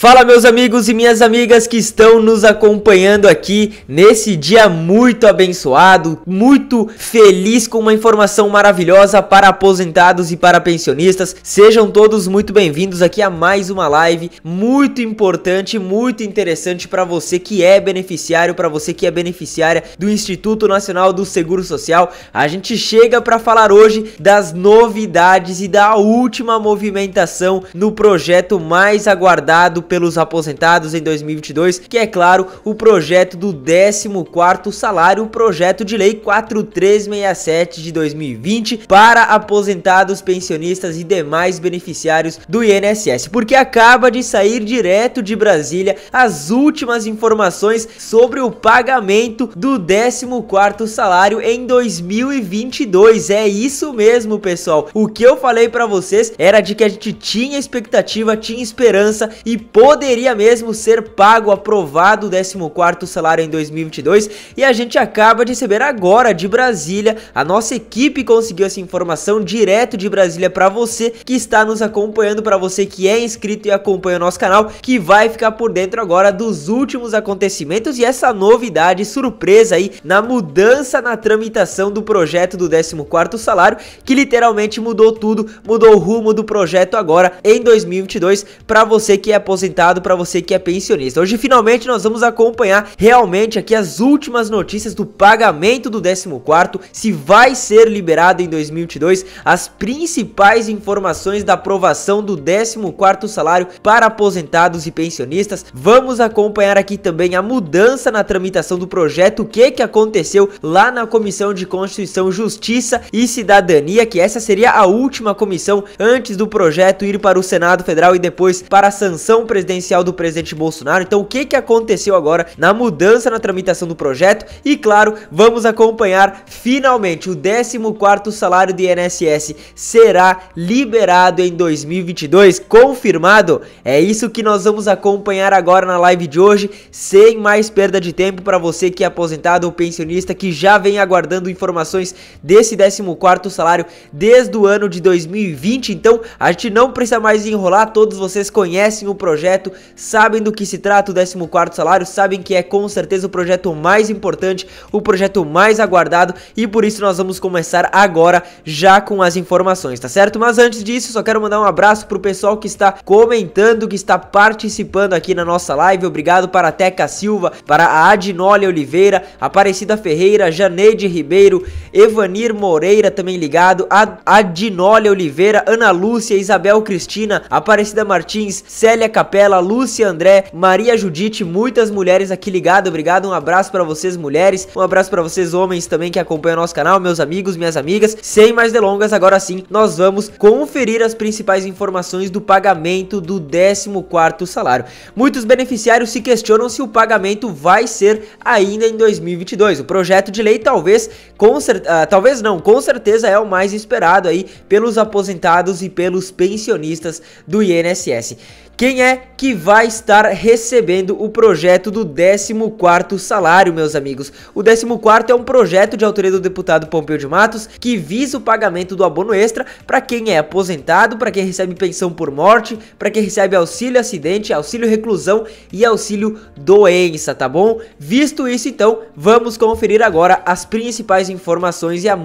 Fala meus amigos e minhas amigas que estão nos acompanhando aqui nesse dia muito abençoado, muito feliz com uma informação maravilhosa para aposentados e para pensionistas. Sejam todos muito bem-vindos aqui a mais uma live muito importante, muito interessante para você que é beneficiário, para você que é beneficiária do Instituto Nacional do Seguro Social. A gente chega para falar hoje das novidades e da última movimentação no projeto mais aguardado pelos aposentados em 2022, que é claro o projeto do 14º salário, o projeto de lei 4367 de 2020 para aposentados, pensionistas e demais beneficiários do INSS, porque acaba de sair direto de Brasília as últimas informações sobre o pagamento do 14º salário em 2022. É isso mesmo, pessoal. O que eu falei para vocês era de que a gente tinha expectativa, tinha esperança e poderia mesmo ser pago, aprovado o 14 salário em 2022 e a gente acaba de receber agora de Brasília, a nossa equipe conseguiu essa informação direto de Brasília para você que está nos acompanhando, para você que é inscrito e acompanha o nosso canal, que vai ficar por dentro agora dos últimos acontecimentos e essa novidade surpresa aí na mudança na tramitação do projeto do 14 salário, que literalmente mudou tudo, mudou o rumo do projeto agora em 2022 para você que é aposentado para você que é pensionista. Hoje finalmente nós vamos acompanhar realmente aqui as últimas notícias do pagamento do 14 se vai ser liberado em 2022, as principais informações da aprovação do 14 salário para aposentados e pensionistas. Vamos acompanhar aqui também a mudança na tramitação do projeto, o que que aconteceu lá na Comissão de Constituição, Justiça e Cidadania, que essa seria a última comissão antes do projeto ir para o Senado Federal e depois para a sanção presidencial presidencial do presidente Bolsonaro. Então, o que, que aconteceu agora na mudança na tramitação do projeto? E claro, vamos acompanhar finalmente o 14 salário do INSS será liberado em 2022, confirmado? É isso que nós vamos acompanhar agora na live de hoje, sem mais perda de tempo para você que é aposentado ou pensionista que já vem aguardando informações desse 14 salário desde o ano de 2020. Então, a gente não precisa mais enrolar, todos vocês conhecem o projeto projeto, sabem do que se trata o 14 salário, sabem que é com certeza o projeto mais importante, o projeto mais aguardado e por isso nós vamos começar agora já com as informações, tá certo? Mas antes disso, só quero mandar um abraço pro pessoal que está comentando, que está participando aqui na nossa live. Obrigado para a Teca Silva, para a Adinólia Oliveira, Aparecida Ferreira, Janeide Ribeiro, Evanir Moreira também ligado, a Adinólia Oliveira, Ana Lúcia, Isabel Cristina, Aparecida Martins, Célia Capão Capela, Lúcia André, Maria Judite, muitas mulheres aqui ligadas. Obrigado, um abraço para vocês mulheres, um abraço para vocês homens também que acompanham nosso canal, meus amigos, minhas amigas. Sem mais delongas, agora sim, nós vamos conferir as principais informações do pagamento do 14 salário. Muitos beneficiários se questionam se o pagamento vai ser ainda em 2022. O projeto de lei talvez, com ah, talvez não, com certeza é o mais esperado aí pelos aposentados e pelos pensionistas do INSS. Quem é que vai estar recebendo o projeto do 14º salário, meus amigos? O 14º é um projeto de autoria do deputado Pompeu de Matos que visa o pagamento do abono extra para quem é aposentado, para quem recebe pensão por morte, para quem recebe auxílio acidente, auxílio reclusão e auxílio doença, tá bom? Visto isso, então, vamos conferir agora as principais informações e a,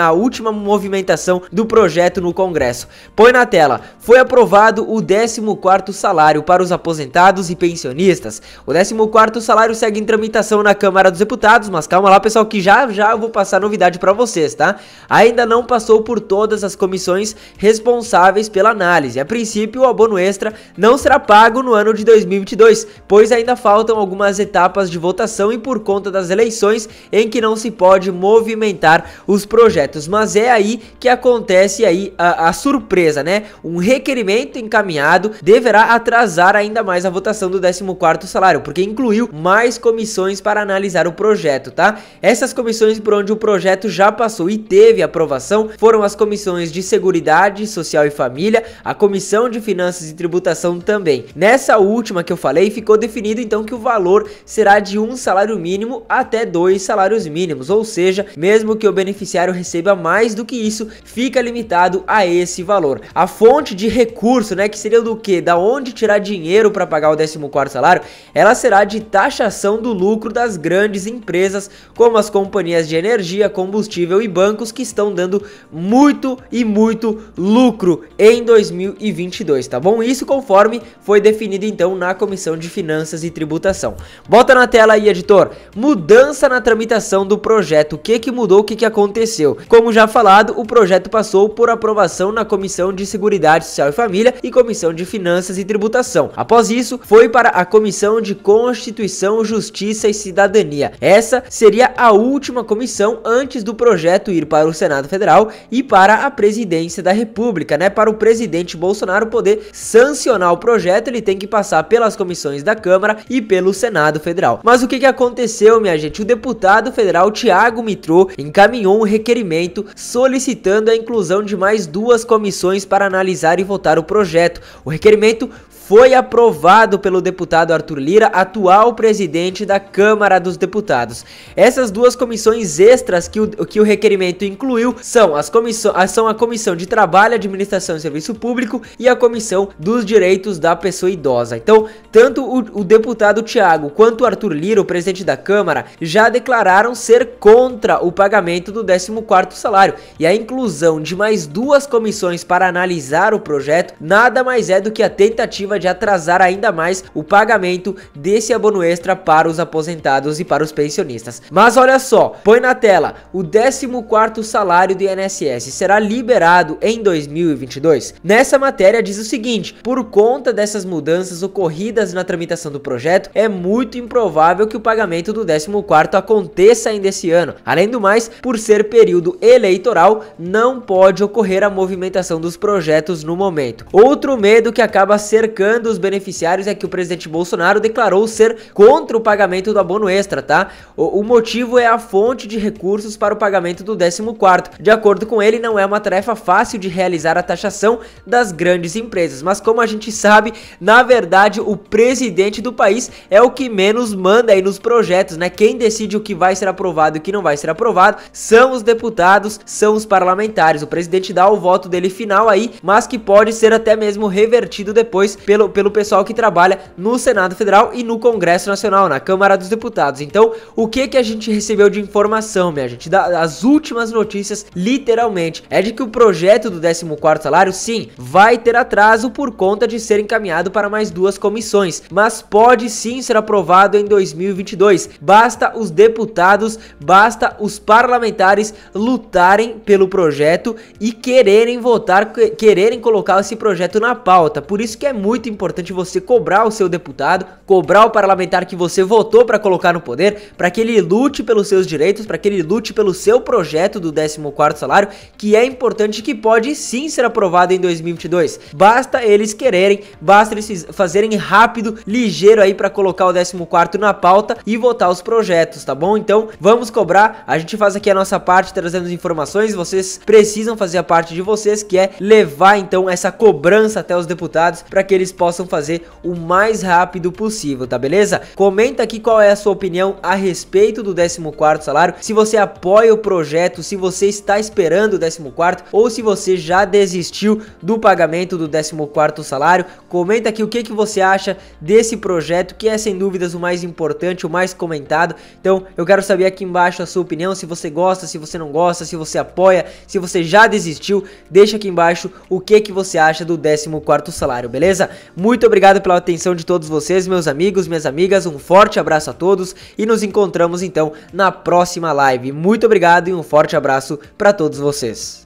a última movimentação do projeto no Congresso. Põe na tela. Foi aprovado o 14º salário para os aposentados e pensionistas. O 14º salário segue em tramitação na Câmara dos Deputados, mas calma lá pessoal que já já eu vou passar novidade para vocês, tá? Ainda não passou por todas as comissões responsáveis pela análise. A princípio, o abono extra não será pago no ano de 2022, pois ainda faltam algumas etapas de votação e por conta das eleições em que não se pode movimentar os projetos. Mas é aí que acontece aí a, a surpresa, né? Um requerimento encaminhado deverá atrasar ainda mais a votação do 14º salário, porque incluiu mais comissões para analisar o projeto, tá? Essas comissões por onde o projeto já passou e teve aprovação foram as comissões de Seguridade, Social e Família, a Comissão de Finanças e Tributação também. Nessa última que eu falei, ficou definido então que o valor será de um salário mínimo até dois salários mínimos, ou seja, mesmo que o beneficiário receba mais do que isso, fica limitado a esse valor. A fonte de recurso, né, que seria do que? Da onde tirar dinheiro para pagar o 14 salário, ela será de taxação do lucro das grandes empresas, como as companhias de energia, combustível e bancos que estão dando muito e muito lucro em 2022, tá bom? Isso conforme foi definido então na Comissão de Finanças e Tributação. Bota na tela aí, editor. Mudança na tramitação do projeto. O que que mudou? O que que aconteceu? Como já falado, o projeto passou por aprovação na Comissão de Seguridade Social e Família e Comissão de Finanças Finanças e Tributação. Após isso, foi para a Comissão de Constituição, Justiça e Cidadania. Essa seria a última comissão antes do projeto ir para o Senado Federal e para a Presidência da República, né? Para o presidente Bolsonaro poder sancionar o projeto, ele tem que passar pelas comissões da Câmara e pelo Senado Federal. Mas o que, que aconteceu, minha gente? O deputado federal Tiago Mitrô encaminhou um requerimento solicitando a inclusão de mais duas comissões para analisar e votar o projeto. O requerimento foi aprovado pelo deputado Arthur Lira, atual presidente da Câmara dos Deputados. Essas duas comissões extras que o, que o requerimento incluiu são, as comissão, são a Comissão de Trabalho, Administração e Serviço Público e a Comissão dos Direitos da Pessoa Idosa. Então, tanto o, o deputado Tiago quanto o Arthur Lira, o presidente da Câmara, já declararam ser contra o pagamento do 14º salário e a inclusão de mais duas comissões para analisar o projeto nada mais é do que a tentativa tentativa de atrasar ainda mais o pagamento desse abono extra para os aposentados e para os pensionistas. Mas olha só, põe na tela, o 14º salário do INSS será liberado em 2022? Nessa matéria diz o seguinte, por conta dessas mudanças ocorridas na tramitação do projeto, é muito improvável que o pagamento do 14º aconteça ainda esse ano. Além do mais, por ser período eleitoral, não pode ocorrer a movimentação dos projetos no momento. Outro medo que acaba cercando criticando os beneficiários é que o presidente Bolsonaro declarou ser contra o pagamento do abono extra, tá? O, o motivo é a fonte de recursos para o pagamento do 14 De acordo com ele, não é uma tarefa fácil de realizar a taxação das grandes empresas, mas como a gente sabe, na verdade o presidente do país é o que menos manda aí nos projetos, né? Quem decide o que vai ser aprovado e o que não vai ser aprovado são os deputados, são os parlamentares. O presidente dá o voto dele final aí, mas que pode ser até mesmo revertido depois pelo pelo, pelo pessoal que trabalha no Senado Federal e no Congresso Nacional, na Câmara dos Deputados. Então, o que que a gente recebeu de informação, minha gente? Da, as últimas notícias, literalmente, é de que o projeto do 14 salário, sim, vai ter atraso por conta de ser encaminhado para mais duas comissões, mas pode sim ser aprovado em 2022. Basta os deputados, basta os parlamentares lutarem pelo projeto e quererem votar, quererem colocar esse projeto na pauta. Por isso que é muito muito importante você cobrar o seu deputado, cobrar o parlamentar que você votou para colocar no poder, para que ele lute pelos seus direitos, para que ele lute pelo seu projeto do 14º salário, que é importante que pode sim ser aprovado em 2022. Basta eles quererem, basta eles fazerem rápido, ligeiro aí para colocar o 14º na pauta e votar os projetos, tá bom? Então, vamos cobrar, a gente faz aqui a nossa parte trazendo as informações, vocês precisam fazer a parte de vocês que é levar então essa cobrança até os deputados para que eles possam fazer o mais rápido possível, tá beleza? Comenta aqui qual é a sua opinião a respeito do 14º salário, se você apoia o projeto, se você está esperando o 14º ou se você já desistiu do pagamento do 14º salário. Comenta aqui o que, que você acha desse projeto, que é sem dúvidas o mais importante, o mais comentado. Então, eu quero saber aqui embaixo a sua opinião, se você gosta, se você não gosta, se você apoia, se você já desistiu, deixa aqui embaixo o que que você acha do 14º salário, beleza? Muito obrigado pela atenção de todos vocês, meus amigos, minhas amigas. Um forte abraço a todos e nos encontramos então na próxima live. Muito obrigado e um forte abraço para todos vocês.